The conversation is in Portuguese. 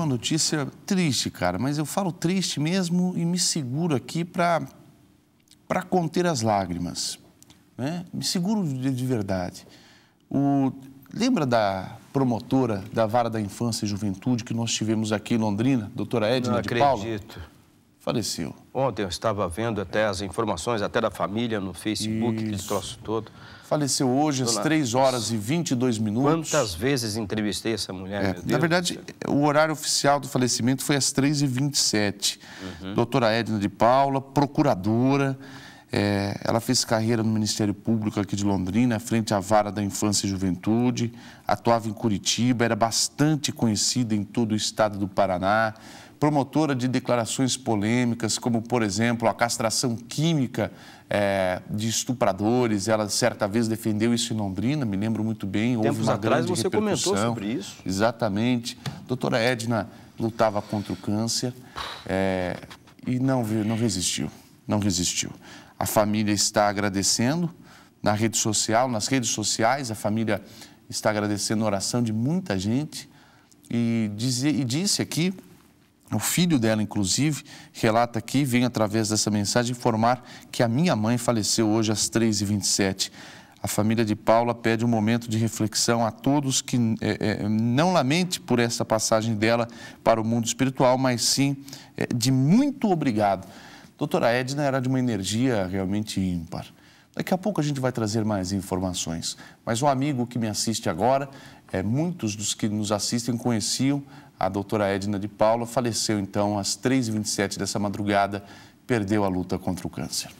uma notícia triste, cara, mas eu falo triste mesmo e me seguro aqui para conter as lágrimas. Né? Me seguro de, de verdade. O, lembra da promotora da Vara da Infância e Juventude que nós tivemos aqui em Londrina, doutora Edna Não de acredito. Paula? faleceu. Ontem eu estava vendo até as informações, até da família no Facebook, que troço todo. Faleceu hoje às 3 horas e 22 minutos. Quantas vezes entrevistei essa mulher, é. Na verdade, o horário oficial do falecimento foi às 3h27. Uhum. Doutora Edna de Paula, procuradora. É, ela fez carreira no Ministério Público aqui de Londrina, frente à vara da infância e juventude, atuava em Curitiba, era bastante conhecida em todo o estado do Paraná, promotora de declarações polêmicas, como, por exemplo, a castração química é, de estupradores. Ela, certa vez, defendeu isso em Londrina, me lembro muito bem. Tempos Houve uma atrás grande você repercussão. comentou sobre isso. Exatamente. Doutora Edna lutava contra o câncer é, e não, não resistiu, não resistiu a família está agradecendo na rede social, nas redes sociais, a família está agradecendo a oração de muita gente e, dizer, e disse aqui, o filho dela, inclusive, relata aqui, vem através dessa mensagem informar que a minha mãe faleceu hoje às 3h27. A família de Paula pede um momento de reflexão a todos que é, é, não lamente por essa passagem dela para o mundo espiritual, mas sim é, de muito obrigado. Doutora Edna era de uma energia realmente ímpar. Daqui a pouco a gente vai trazer mais informações. Mas um amigo que me assiste agora, é, muitos dos que nos assistem conheciam a doutora Edna de Paula, faleceu então às 3h27 dessa madrugada, perdeu a luta contra o câncer.